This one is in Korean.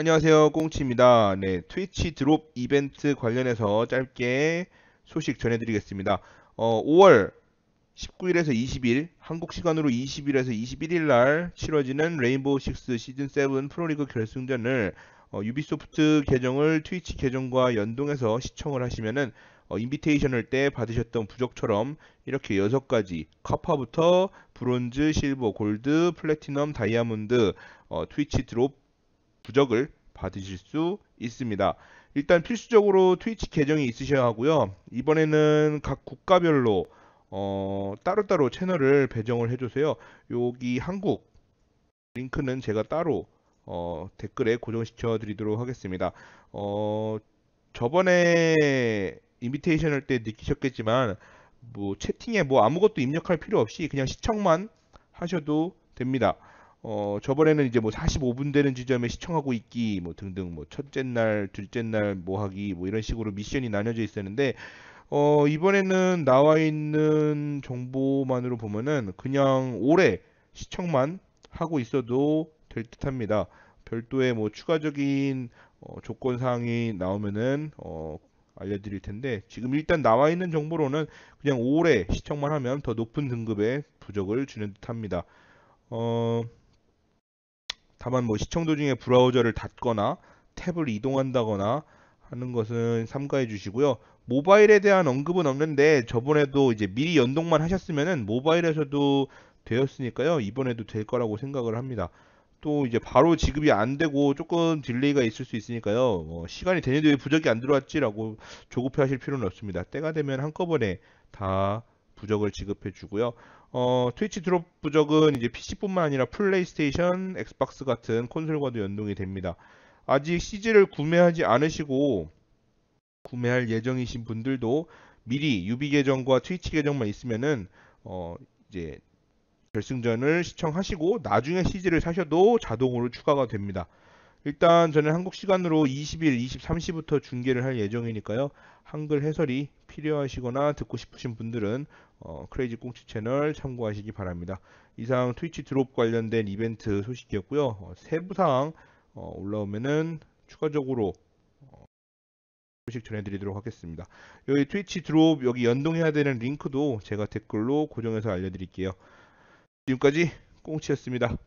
안녕하세요 꽁치입니다 네 트위치 드롭 이벤트 관련해서 짧게 소식 전해드리겠습니다 어, 5월 19일에서 20일 한국 시간으로 20일에서 21일 날 치러지는 레인보우 식스 시즌 7 프로리그 결승전을 어, 유비소프트 계정을 트위치 계정과 연동해서 시청을 하시면은 어, 인비테이션을 때 받으셨던 부적처럼 이렇게 6가지 카파부터 브론즈, 실버, 골드, 플래티넘, 다이아몬드, 어, 트위치 드롭 부적을 받으실 수 있습니다. 일단 필수적으로 트위치 계정이 있으셔야 하고요. 이번에는 각 국가별로 어, 따로따로 채널을 배정을 해주세요. 여기 한국 링크는 제가 따로 어, 댓글에 고정시켜 드리도록 하겠습니다. 어, 저번에 인비테이션 할 때 느끼셨겠지만 뭐 채팅에 뭐 아무것도 입력할 필요 없이 그냥 시청만 하셔도 됩니다. 어, 저번에는 이제 뭐 45분 되는 지점에 시청하고 있기, 뭐 등등, 뭐 첫째 날, 둘째 날 뭐 하기, 뭐 이런 식으로 미션이 나눠져 있었는데, 어, 이번에는 나와 있는 정보만으로 보면은 그냥 올해 시청만 하고 있어도 될 듯 합니다. 별도의 뭐 추가적인 어, 조건 사항이 나오면은 어, 알려드릴 텐데 지금 일단 나와 있는 정보로는 그냥 올해 시청만 하면 더 높은 등급의 부적을 주는 듯합니다. 어... 다만 뭐 시청 도중에 브라우저를 닫거나 탭을 이동한다거나 하는 것은 삼가해 주시고요. 모바일에 대한 언급은 없는데 저번에도 이제 미리 연동만 하셨으면은 모바일에서도 되었으니까요. 이번에도 될 거라고 생각을 합니다. 또 이제 바로 지급이 안 되고 조금 딜레이가 있을 수 있으니까요. 어, 시간이 되는데 왜 부적이 안 들어왔지라고 조급해 하실 필요는 없습니다. 때가 되면 한꺼번에 다 부적을 지급해 주고요. 어, 트위치 드롭 부적은 이제 PC뿐만 아니라 플레이스테이션, 엑스박스 같은 콘솔과도 연동이 됩니다. 아직 CG를 구매하지 않으시고 구매할 예정이신 분들도 미리 유비 계정과 트위치 계정만 있으면은 어, 이제 결승전을 시청하시고 나중에 CG를 사셔도 자동으로 추가가 됩니다. 일단 저는 한국 시간으로 20일, 23시부터 중계를 할 예정이니까요. 한글 해설이 필요하시거나 듣고 싶으신 분들은 어, 크레이지 꽁치 채널 참고하시기 바랍니다. 이상 트위치 드롭 관련된 이벤트 소식이었고요. 어, 세부 사항 어, 올라오면은 추가적으로 어, 소식 전해드리도록 하겠습니다. 여기 트위치 드롭 여기 연동해야 되는 링크도 제가 댓글로 고정해서 알려드릴게요. 지금까지 꽁치였습니다.